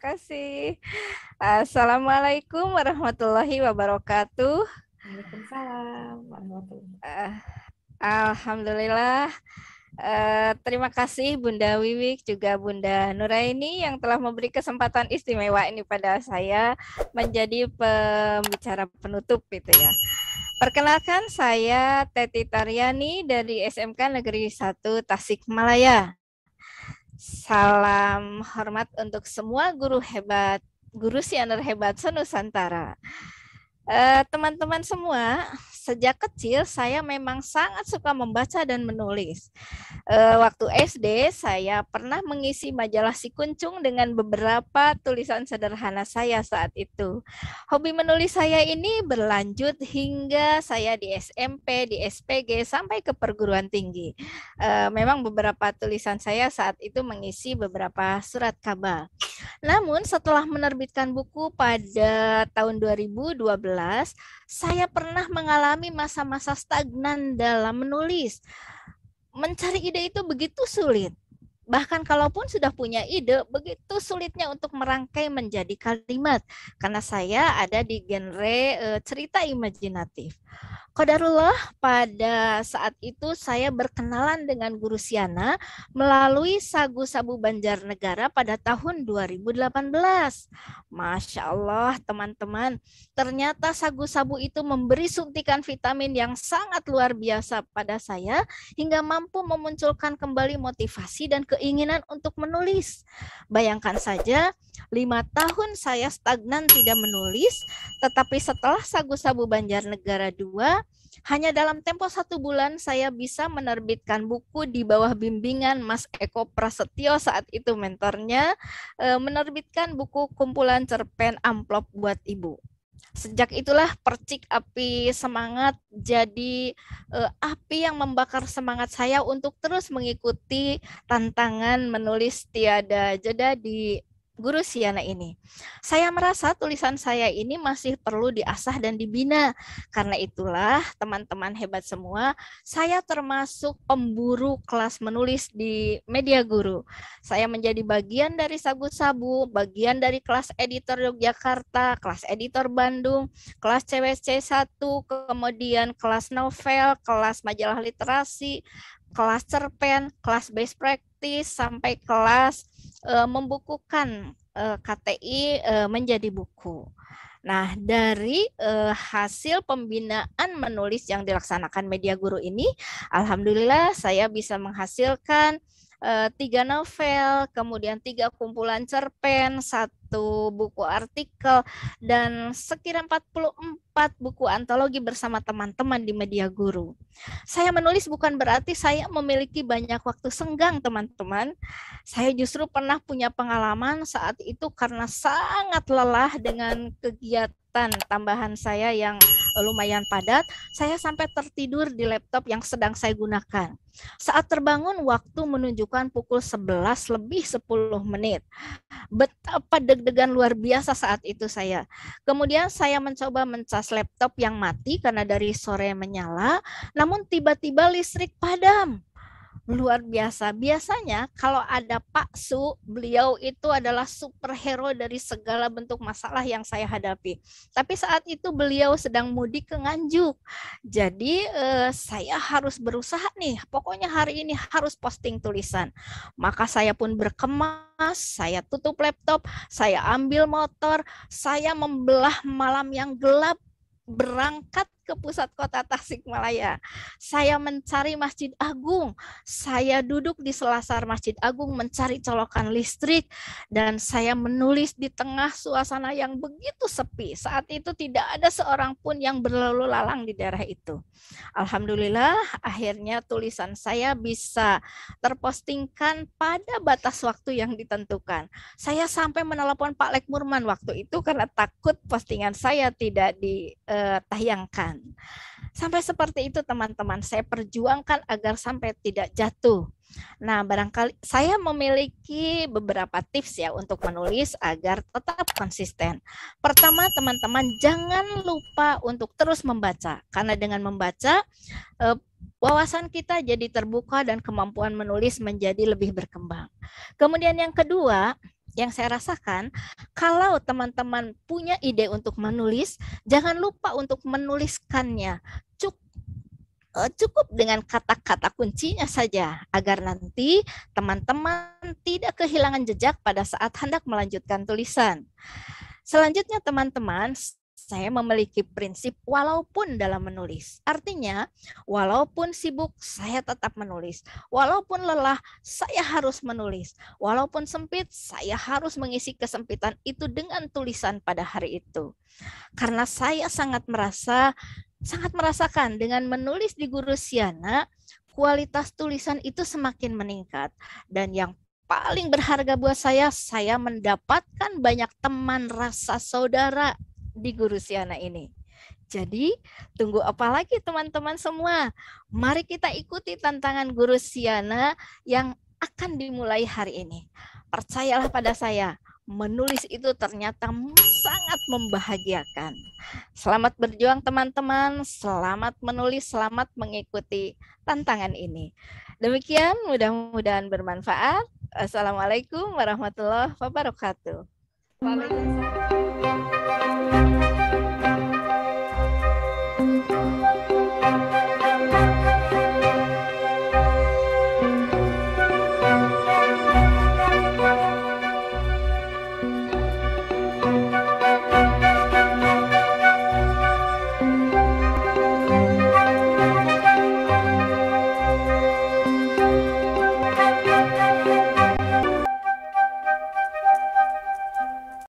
kasih. Assalamualaikum warahmatullahi wabarakatuh. Waalaikumsalam warahmatullahi uh, Alhamdulillah. Uh, terima kasih Bunda Wiwik juga Bunda Nuraini yang telah memberi kesempatan istimewa ini pada saya menjadi pembicara penutup gitu ya. Perkenalkan saya Teti Taryani dari SMK Negeri 1 Tasikmalaya. Salam hormat untuk semua guru hebat, guru Sianer hebat senusantara. Eh, teman-teman semua, sejak kecil saya memang sangat suka membaca dan menulis. Eh, waktu SD, saya pernah mengisi majalah si kuncung dengan beberapa tulisan sederhana saya saat itu. Hobi menulis saya ini berlanjut hingga saya di SMP, di SPG, sampai ke perguruan tinggi. Eh, memang beberapa tulisan saya saat itu mengisi beberapa surat kabar. Namun setelah menerbitkan buku pada tahun 2012, saya pernah mengalami masa-masa stagnan dalam menulis. Mencari ide itu begitu sulit bahkan kalaupun sudah punya ide, begitu sulitnya untuk merangkai menjadi kalimat karena saya ada di genre e, cerita imajinatif. Kodarullah pada saat itu saya berkenalan dengan guru Siana melalui Sagu Sabu Banjarnegara pada tahun 2018. Masya Allah teman-teman, ternyata Sagu Sabu itu memberi suntikan vitamin yang sangat luar biasa pada saya hingga mampu memunculkan kembali motivasi dan ke keinginan untuk menulis. Bayangkan saja, lima tahun saya stagnan tidak menulis, tetapi setelah Sagu-Sabu Banjarnegara 2, hanya dalam tempo satu bulan saya bisa menerbitkan buku di bawah bimbingan Mas Eko Prasetyo saat itu mentornya, eh, menerbitkan buku kumpulan cerpen amplop buat ibu. Sejak itulah percik api semangat jadi uh, api yang membakar semangat saya untuk terus mengikuti tantangan menulis tiada jeda di Guru Siana ini. Saya merasa tulisan saya ini masih perlu diasah dan dibina. Karena itulah teman-teman hebat semua, saya termasuk pemburu kelas menulis di Media Guru. Saya menjadi bagian dari Sabu-Sabu, bagian dari kelas editor Yogyakarta, kelas editor Bandung, kelas CWC 1, kemudian kelas novel, kelas majalah literasi, kelas cerpen, kelas base practice, praktis sampai kelas e, membukukan e, eh, KTI e, eh, menjadi buku. Nah, dari hasil pembinaan menulis yang dilaksanakan media guru ini, alhamdulillah saya bisa menghasilkan Eh, tiga novel, kemudian tiga kumpulan cerpen, satu buku artikel, dan sekira 44 buku antologi bersama teman-teman di Media Guru. Saya menulis bukan berarti saya memiliki banyak waktu senggang, teman-teman. Saya justru pernah punya pengalaman saat itu karena sangat lelah dengan kegiatan kegiatan tambahan saya yang eh, lumayan padat, saya sampai tertidur di laptop yang sedang saya gunakan. Saat terbangun waktu menunjukkan pukul 11 lebih 10 menit. Betapa deg-degan luar biasa saat itu saya. Kemudian saya mencoba mencas laptop yang mati karena dari sore menyala, namun tiba-tiba listrik padam luar biasa. Biasanya kalau ada Pak Su, beliau itu adalah superhero dari segala bentuk masalah yang saya hadapi. Tapi saat itu beliau sedang mudik ke Nganjuk. Jadi eh, saya harus berusaha nih, pokoknya hari ini harus posting tulisan. Maka saya pun berkemas, saya tutup laptop, saya ambil motor, saya membelah malam yang gelap berangkat ke pusat kota Tasikmalaya. Saya mencari Masjid Agung. Saya duduk di selasar Masjid Agung mencari colokan listrik dan saya menulis di tengah suasana yang begitu sepi. Saat itu tidak ada seorang pun yang berlalu lalang di daerah itu. Alhamdulillah akhirnya tulisan saya bisa terpostingkan pada batas waktu yang ditentukan. Saya sampai menelpon Pak Lekmurman waktu itu karena takut postingan saya tidak ditayangkan. Eh, Sampai seperti itu teman-teman, saya perjuangkan agar sampai tidak jatuh. Nah, barangkali saya memiliki beberapa tips ya untuk menulis agar tetap konsisten. Pertama, teman-teman jangan lupa untuk terus membaca karena dengan membaca eh, wawasan kita jadi terbuka dan kemampuan menulis menjadi lebih berkembang. Kemudian yang kedua, yang saya rasakan, kalau teman-teman punya ide untuk menulis, jangan lupa untuk menuliskannya. Cukup eh, cukup dengan kata-kata kuncinya saja agar nanti teman-teman tidak kehilangan jejak pada saat hendak melanjutkan tulisan. Selanjutnya teman-teman, saya memiliki prinsip walaupun dalam menulis. Artinya, walaupun sibuk, saya tetap menulis. Walaupun lelah, saya harus menulis. Walaupun sempit, saya harus mengisi kesempitan itu dengan tulisan pada hari itu. Karena saya sangat merasa sangat merasakan dengan menulis di Guru Siana, kualitas tulisan itu semakin meningkat dan yang paling berharga buat saya, saya mendapatkan banyak teman rasa saudara di Guru Siana ini. Jadi, tunggu apa lagi teman-teman semua? Mari kita ikuti tantangan Guru Siana yang akan dimulai hari ini. Percayalah pada saya, menulis itu ternyata sangat membahagiakan. Selamat berjuang teman-teman, selamat menulis, selamat mengikuti tantangan ini. Demikian mudah-mudahan bermanfaat. Assalamualaikum warahmatullahi wabarakatuh. Waalaikumsalam.